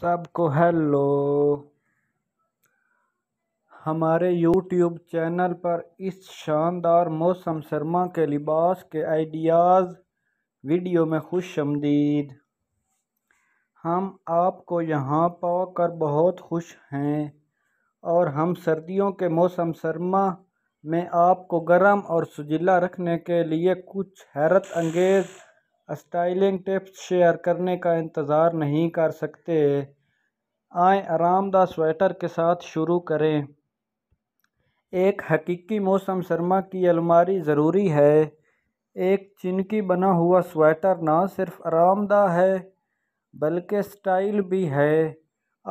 सबको हेलो हमारे YouTube channel पर इस शानदार मौसम सरमा के लिबास के आइडियाज़ वीडियो में खुश आमदीद हम आपको यहाँ पाकर बहुत खुश हैं और हम सर्दियों के मौसम सरमा में आपको गर्म और सुजिला रखने के लिए कुछ हैरत अंगेज़ स्टाइलिंग टिप्स शेयर करने का इंतज़ार नहीं कर सकते आए आरामदा स्वेटर के साथ शुरू करें एक हकीकी मौसम सरमा की अलमारी ज़रूरी है एक चिनकी बना हुआ स्वेटर ना सिर्फ आरामदा है बल्कि स्टाइल भी है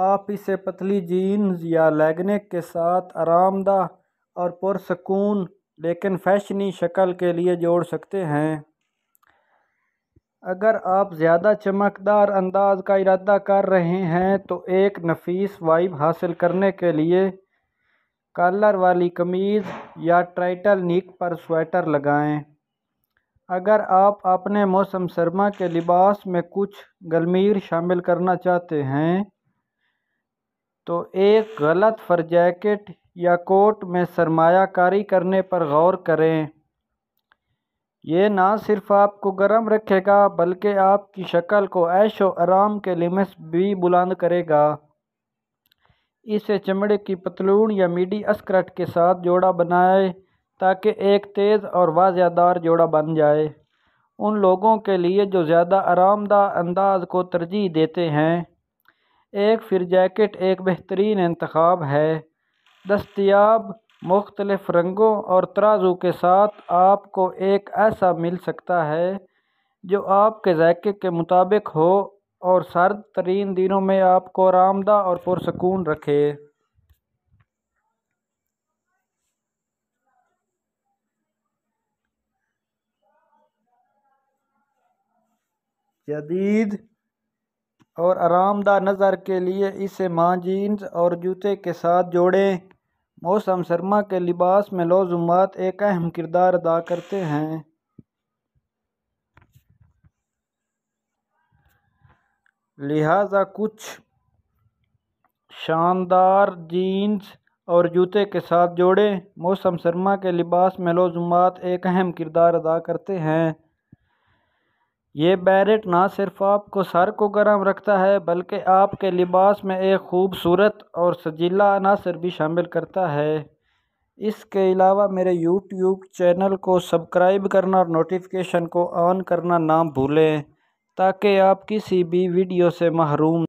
आप इसे पतली जीन्स या लेगनेक के साथ आरामदा और पुरसकून लेकिन फैशनी शक्ल के लिए जोड़ सकते हैं अगर आप ज़्यादा चमकदार अंदाज़ का इरादा कर रहे हैं तो एक नफीस वाइब हासिल करने के लिए कॉलर वाली कमीज़ या ट्राइटल नीक पर स्वेटर लगाएं अगर आप अपने मौसम सरमा के लिबास में कुछ गलमीर शामिल करना चाहते हैं तो एक गलत फर जैकेट या कोट में सरमायाकारी करने पर गौर करें ये ना सिर्फ आपको गर्म रखेगा बल्कि आपकी शक्ल को ऐश व आराम के लिमिट्स भी बुलंद करेगा इसे चमड़े की पतलून या मीडी अस्क्रट के साथ जोड़ा बनाए ताकि एक तेज़ और वाजादार जोड़ा बन जाए उन लोगों के लिए जो ज़्यादा आरामदा अंदाज को तरजीह देते हैं एक फिर जैकेट एक बेहतरीन इंतखब है दस्तियाब मुख्तलिफ़ रंगों और तराजू के साथ आपको एक ऐसा मिल सकता है जो आपके जायके के मुताबिक हो और सर्द तरीन दिनों में आपको आरामदा और पुरसकून रखे जदीद और आरामदा नज़र के लिए इसे माँ जीन्स और जूते के साथ जोड़ें मौसम सरमा के लिबास में लोज़ुमात एक अहम किरदार अदा करते हैं लिहाजा कुछ शानदार जीन्स और जूते के साथ जोड़ें मौसम सरमा के लिबास में लोज़ुमात एक अहम किरदार अदा करते हैं ये बैरेट ना सिर्फ आपको सर को गर्म रखता है बल्कि आपके लिबास में एक ख़ूबसूरत और सजीला अनासर भी शामिल करता है इसके अलावा मेरे यूट्यूब चैनल को सब्सक्राइब करना और नोटिफिकेशन को ऑन करना ना भूलें ताकि आप किसी भी वीडियो से महरूम